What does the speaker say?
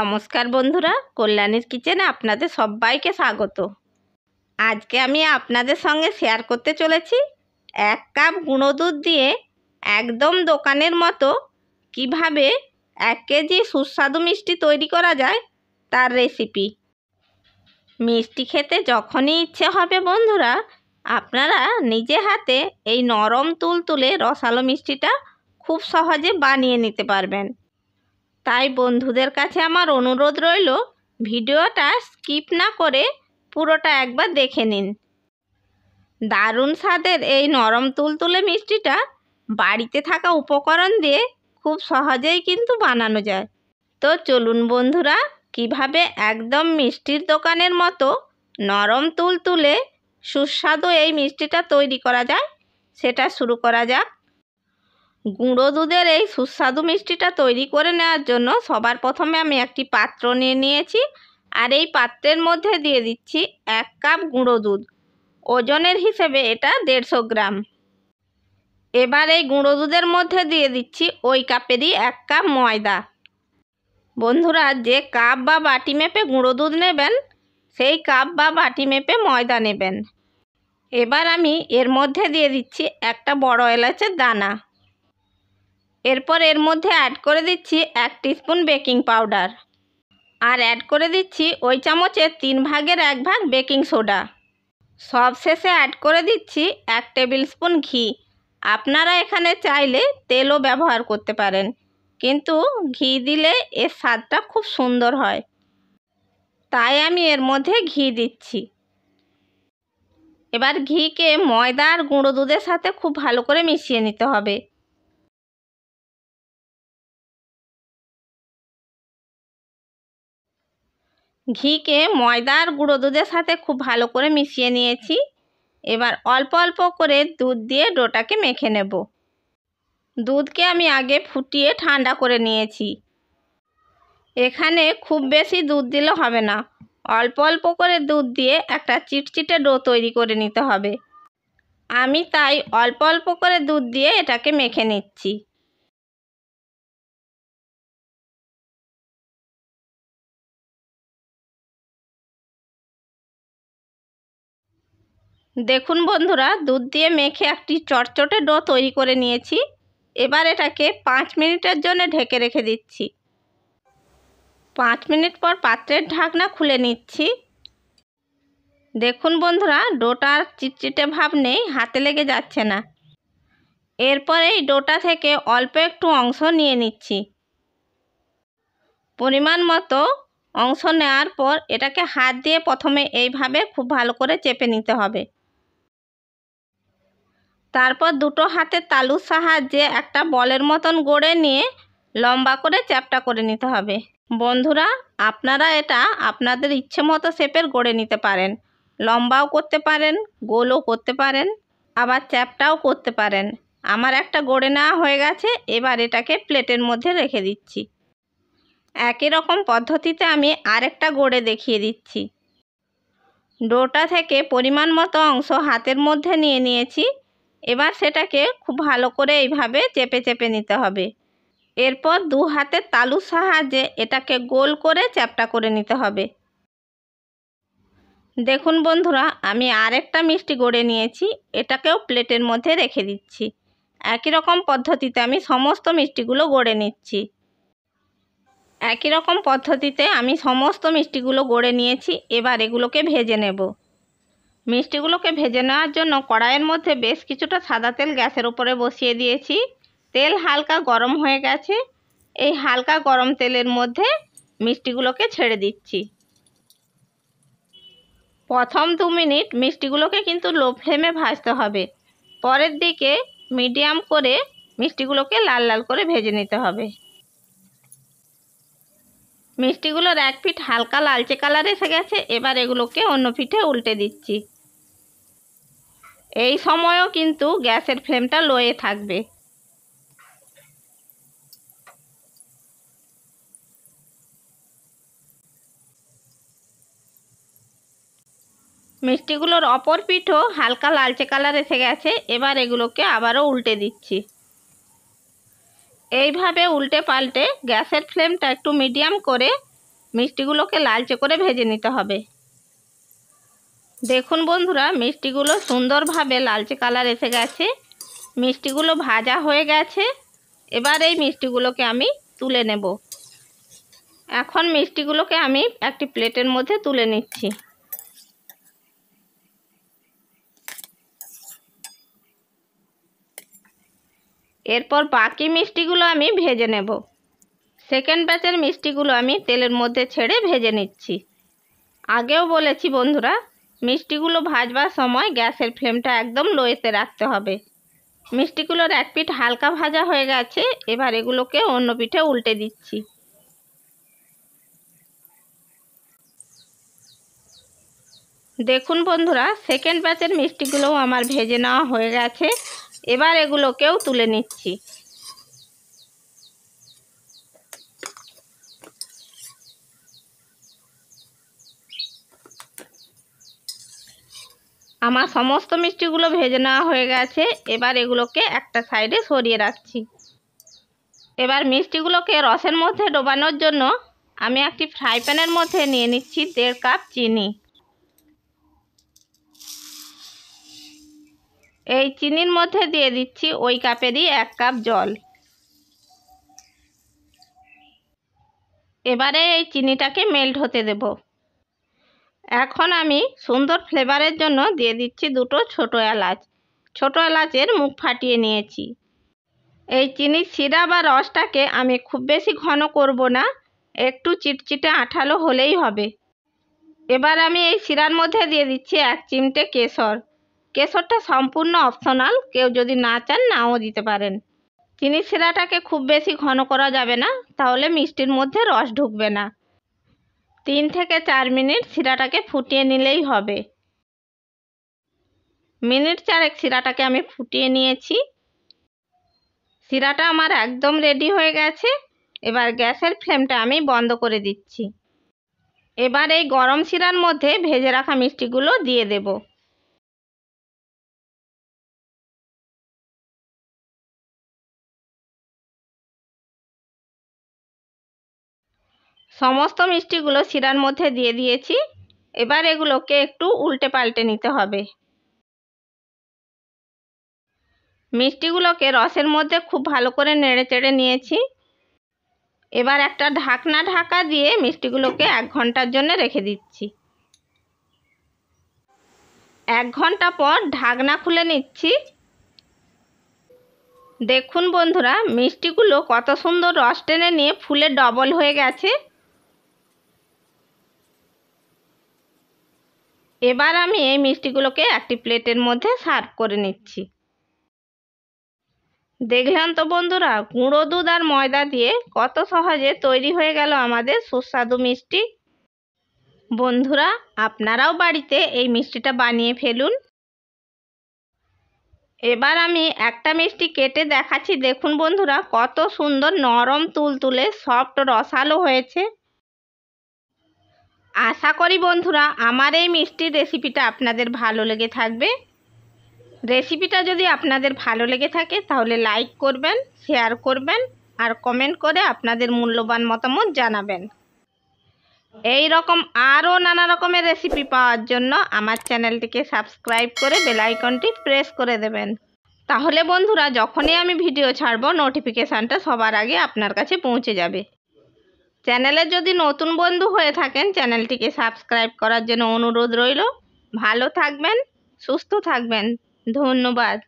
নমস্কার বন্ধুরা কল্যাণীর কিচেনে আপনাদের সবাইকে স্বাগত আজকে আমি আপনাদের সঙ্গে শেয়ার করতে চলেছি এক কাপ গুঁড়ো দুধ দিয়ে একদম দোকানের মতো কিভাবে এক কেজি সুস্বাদু মিষ্টি তৈরি করা যায় তার রেসিপি মিষ্টি খেতে যখনই ইচ্ছে হবে বন্ধুরা আপনারা নিজে হাতে এই নরম তুল তুলে রসালো মিষ্টিটা খুব সহজে বানিয়ে নিতে পারবেন তাই বন্ধুদের কাছে আমার অনুরোধ রইল ভিডিওটা স্কিপ না করে পুরোটা একবার দেখে নিন দারুণ স্বাদের এই নরম তুলতুলে মিষ্টিটা বাড়িতে থাকা উপকরণ দিয়ে খুব সহজেই কিন্তু বানানো যায় তো চলুন বন্ধুরা কিভাবে একদম মিষ্টির দোকানের মতো নরম তুলতুলে সুস্বাদু এই মিষ্টিটা তৈরি করা যায় সেটা শুরু করা যাক গুঁড়ো দুধের এই সুস্বাদু মিষ্টিটা তৈরি করে নেওয়ার জন্য সবার প্রথমে আমি একটি পাত্র নিয়ে নিয়েছি আর এই পাত্রের মধ্যে দিয়ে দিচ্ছি এক কাপ গুঁড়ো দুধ ওজনের হিসেবে এটা দেড়শো গ্রাম এবার এই গুঁড়ো দুধের মধ্যে দিয়ে দিচ্ছি ওই কাপেরই এক কাপ ময়দা বন্ধুরা যে কাপ বা বাটি মেপে গুঁড়ো দুধ নেবেন সেই কাপ বা বাটি মেপে ময়দা নেবেন এবার আমি এর মধ্যে দিয়ে দিচ্ছি একটা বড় এলাচের দানা এরপর এর মধ্যে অ্যাড করে দিচ্ছি এক স্পুন বেকিং পাউডার আর অ্যাড করে দিচ্ছি ওই চামচের তিন ভাগের এক ভাগ বেকিং সোডা সব শেষে অ্যাড করে দিচ্ছি এক টেবিল স্পুন ঘি আপনারা এখানে চাইলে তেলও ব্যবহার করতে পারেন কিন্তু ঘি দিলে এর স্বাদটা খুব সুন্দর হয় তাই আমি এর মধ্যে ঘি দিচ্ছি এবার ঘিকে ময়দা আর গুঁড়ো দুধের সাথে খুব ভালো করে মিশিয়ে নিতে হবে ঘিকে ময়দা আর গুঁড়ো দুধের সাথে খুব ভালো করে মিশিয়ে নিয়েছি এবার অল্প অল্প করে দুধ দিয়ে ডোটাকে মেখে নেব দুধকে আমি আগে ফুটিয়ে ঠান্ডা করে নিয়েছি এখানে খুব বেশি দুধ দিলে হবে না অল্প অল্প করে দুধ দিয়ে একটা চিটচিটে ডো তৈরি করে নিতে হবে আমি তাই অল্প অল্প করে দুধ দিয়ে এটাকে মেখে নিচ্ছি দেখুন বন্ধুরা দুধ দিয়ে মেখে একটি চটচটে ডো তৈরি করে নিয়েছি এবার এটাকে পাঁচ মিনিটের জন্য ঢেকে রেখে দিচ্ছি পাঁচ মিনিট পর পাত্রের ঢাকনা খুলে নিচ্ছি দেখুন বন্ধুরা ডোটার চিটচিটে ভাব নেই হাতে লেগে যাচ্ছে না এরপর এই ডোটা থেকে অল্প একটু অংশ নিয়ে নিচ্ছি পরিমাণ মতো অংশ নেওয়ার পর এটাকে হাত দিয়ে প্রথমে এইভাবে খুব ভালো করে চেপে নিতে হবে তারপর দুটো হাতে তালুর সাহায্যে একটা বলের মতন গড়ে নিয়ে লম্বা করে চ্যাপটা করে নিতে হবে বন্ধুরা আপনারা এটা আপনাদের ইচ্ছে মতো শেপের গড়ে নিতে পারেন লম্বাও করতে পারেন গোলও করতে পারেন আবার চ্যাপটাও করতে পারেন আমার একটা গড়ে নেওয়া হয়ে গেছে এবার এটাকে প্লেটের মধ্যে রেখে দিচ্ছি একই রকম পদ্ধতিতে আমি আরেকটা গড়ে দেখিয়ে দিচ্ছি ডোটা থেকে পরিমাণ মতো অংশ হাতের মধ্যে নিয়ে নিয়েছি এবার সেটাকে খুব ভালো করে এইভাবে চেপে চেপে নিতে হবে এরপর দু হাতে তালুর সাহায্যে এটাকে গোল করে চ্যাপটা করে নিতে হবে দেখুন বন্ধুরা আমি আরেকটা মিষ্টি গড়ে নিয়েছি এটাকেও প্লেটের মধ্যে রেখে দিচ্ছি একই রকম পদ্ধতিতে আমি সমস্ত মিষ্টিগুলো গড়ে নিচ্ছি একই রকম পদ্ধতিতে আমি সমস্ত মিষ্টিগুলো গড়ে নিয়েছি এবার এগুলোকে ভেজে নেব মিষ্টিগুলোকে ভেজে নেওয়ার জন্য কড়াইয়ের মধ্যে বেশ কিছুটা সাদা তেল গ্যাসের ওপরে বসিয়ে দিয়েছি তেল হালকা গরম হয়ে গেছে এই হালকা গরম তেলের মধ্যে মিষ্টিগুলোকে ছেড়ে দিচ্ছি প্রথম দু মিনিট মিষ্টিগুলোকে কিন্তু লো ফ্লেমে ভাজতে হবে পরের দিকে মিডিয়াম করে মিষ্টিগুলোকে লাল লাল করে ভেজে নিতে হবে মিষ্টিগুলোর এক পিঠ হালকা লালচে কালার এসে গেছে এবার এগুলোকে অন্য পিঠে উল্টে দিচ্ছি এই সময়ও কিন্তু গ্যাসের ফ্লেমটা লোয়ে থাকবে মিষ্টিগুলোর অপর পিঠও হালকা লালচে কালার এসে গেছে এবার এগুলোকে আবারও উল্টে দিচ্ছি এইভাবে উল্টে পাল্টে গ্যাসের ফ্লেমটা একটু মিডিয়াম করে মিষ্টিগুলোকে লালচে করে ভেজে নিতে হবে দেখুন বন্ধুরা মিষ্টিগুলো সুন্দরভাবে লালচে কালার এসে গেছে মিষ্টিগুলো ভাজা হয়ে গেছে এবার এই মিষ্টিগুলোকে আমি তুলে নেব এখন মিষ্টিগুলোকে আমি একটি প্লেটের মধ্যে তুলে নিচ্ছি এরপর বাকি মিষ্টিগুলো আমি ভেজে নেব সেকেন্ড ব্যাচের মিষ্টিগুলো আমি তেলের মধ্যে ছেড়ে ভেজে নিচ্ছি আগেও বলেছি বন্ধুরা মিষ্টিগুলো ভাজবার সময় গ্যাসের ফ্লেমটা একদম লোয়েতে রাখতে হবে মিষ্টিগুলোর এক পিঠ হালকা ভাজা হয়ে গেছে এবার এগুলোকে অন্য পিঠে উল্টে দিচ্ছি দেখুন বন্ধুরা সেকেন্ড ব্যাচের মিষ্টিগুলোও আমার ভেজে নেওয়া হয়ে গেছে এবার এগুলোকেও তুলে নিচ্ছি আমার সমস্ত মিষ্টিগুলো ভেজে নেওয়া হয়ে গেছে এবার এগুলোকে একটা সাইডে সরিয়ে রাখছি এবার মিষ্টিগুলোকে রসের মধ্যে ডোবানোর জন্য আমি একটি ফ্রাই প্যানের মধ্যে নিয়ে নিচ্ছি দেড় কাপ চিনি এই চিনির মধ্যে দিয়ে দিচ্ছি ওই কাপেরই এক কাপ জল এবারে এই চিনিটাকে মেল্ট হতে দেবো এখন আমি সুন্দর ফ্লেভারের জন্য দিয়ে দিচ্ছি দুটো ছোট এলাচ ছোট এলাচের মুখ ফাটিয়ে নিয়েছি এই চিনির শিরা বা রসটাকে আমি খুব বেশি ঘন করব না একটু চিটচিটে আঠালো হলেই হবে এবার আমি এই শিরার মধ্যে দিয়ে দিচ্ছি এক চিমটে কেশর কেশরটা সম্পূর্ণ অপশনাল কেউ যদি না চান নাও দিতে পারেন চিনি শিরাটাকে খুব বেশি ঘন করা যাবে না তাহলে মিষ্টির মধ্যে রস ঢুকবে না তিন থেকে চার মিনিট শিরাটাকে ফুটিয়ে নিলেই হবে মিনিট চারেক শিরাটাকে আমি ফুটিয়ে নিয়েছি শিরাটা আমার একদম রেডি হয়ে গেছে এবার গ্যাসের ফ্লেমটা আমি বন্ধ করে দিচ্ছি এবার এই গরম শিরার মধ্যে ভেজে রাখা মিষ্টিগুলো দিয়ে দেবো সমস্ত মিষ্টিগুলো শিরার মধ্যে দিয়ে দিয়েছি এবার এগুলোকে একটু উল্টে পাল্টে নিতে হবে মিষ্টিগুলোকে রসের মধ্যে খুব ভালো করে নেড়ে চেড়ে নিয়েছি এবার একটা ঢাকনা ঢাকা দিয়ে মিষ্টিগুলোকে এক ঘন্টার জন্য রেখে দিচ্ছি এক ঘন্টা পর ঢাকনা খুলে নিচ্ছি দেখুন বন্ধুরা মিষ্টিগুলো কত সুন্দর রস টেনে নিয়ে ফুলে ডবল হয়ে গেছে এবার আমি এই মিষ্টিগুলোকে একটি প্লেটের মধ্যে সার্ভ করে নিচ্ছি দেখলাম তো বন্ধুরা গুঁড়ো দুধ আর ময়দা দিয়ে কত সহজে তৈরি হয়ে গেল আমাদের সুস্বাদু মিষ্টি বন্ধুরা আপনারাও বাড়িতে এই মিষ্টিটা বানিয়ে ফেলুন এবার আমি একটা মিষ্টি কেটে দেখাচ্ছি দেখুন বন্ধুরা কত সুন্দর নরম তুলতুলে সফট রসালো হয়েছে আশা করি বন্ধুরা আমার এই মিষ্টির রেসিপিটা আপনাদের ভালো লেগে থাকবে রেসিপিটা যদি আপনাদের ভালো লেগে থাকে তাহলে লাইক করবেন শেয়ার করবেন আর কমেন্ট করে আপনাদের মূল্যবান মতামত জানাবেন এই রকম আরও নানা রকমের রেসিপি পাওয়ার জন্য আমার চ্যানেলটিকে সাবস্ক্রাইব করে বেলাইকনটি প্রেস করে দেবেন তাহলে বন্ধুরা যখনই আমি ভিডিও ছাড়বো নোটিফিকেশানটা সবার আগে আপনার কাছে পৌঁছে যাবে চ্যানেলে যদি নতুন বন্ধু হয়ে থাকেন চ্যানেলটিকে সাবস্ক্রাইব করার জন্য অনুরোধ রইল ভালো থাকবেন সুস্থ থাকবেন ধন্যবাদ